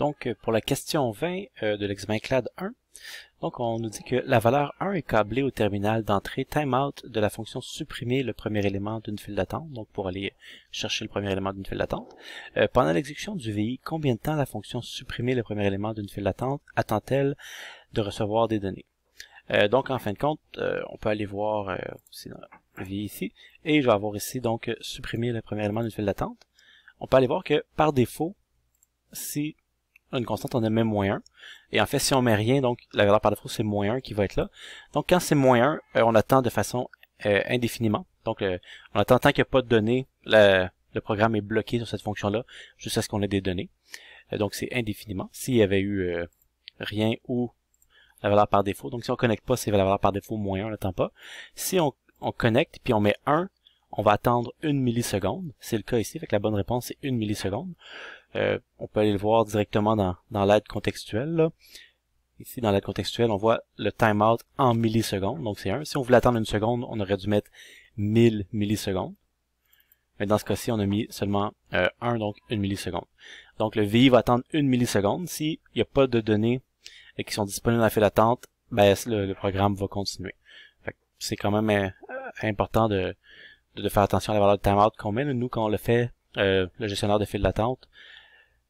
Donc, euh, pour la question 20 euh, de l'examen CLAD 1, donc on nous dit que la valeur 1 est câblée au terminal d'entrée timeout de la fonction supprimer le premier élément d'une file d'attente, donc pour aller chercher le premier élément d'une file d'attente. Euh, pendant l'exécution du VI, combien de temps la fonction supprimer le premier élément d'une file d'attente attend-elle de recevoir des données? donc en fin de compte, on peut aller voir dans le VI ici, et je vais avoir ici donc supprimer le premier élément d'une file d'attente. On peut aller voir que par défaut, si une constante, on a même moins 1. Et en fait, si on met rien, donc la valeur par défaut, c'est moins 1 qui va être là. Donc quand c'est moins 1, euh, on attend de façon euh, indéfiniment. Donc euh, on attend tant qu'il n'y a pas de données, le programme est bloqué sur cette fonction-là jusqu'à ce qu'on ait des données. donc c'est indéfiniment. S'il y avait eu rien ou la valeur par défaut, donc si on connecte pas, c'est la valeur par défaut moins 1, on n'attend pas. Si on, on connecte puis on met 1, on va attendre une milliseconde. C'est le cas ici, la bonne réponse c'est une milliseconde. Euh, on peut aller le voir directement dans, dans l'aide contextuelle. Ici, dans l'aide contextuelle, on voit le timeout en millisecondes, donc c'est 1. Si on voulait attendre une seconde, on aurait dû mettre 1000 millisecondes. Mais dans ce cas-ci, on a mis seulement euh, 1, donc une milliseconde. Donc le VI va attendre une milliseconde. S'il n'y a pas de données euh, qui sont disponibles dans la l'attente, d'attente, ben, le, programme va continuer. C'est quand même euh, important de, de faire attention à la valeur de timeout qu'on met. Nous, quand on le fait, euh, le gestionnaire de fil d'attente,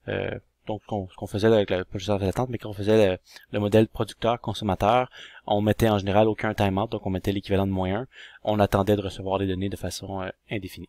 euh, donc qu'on faisait avec le, gestionnaire de fil d'attente, mais qu'on faisait le, modèle producteur-consommateur, on mettait en général aucun timeout, donc on mettait l'équivalent de moyen. On attendait de recevoir les données de façon euh, indéfinie.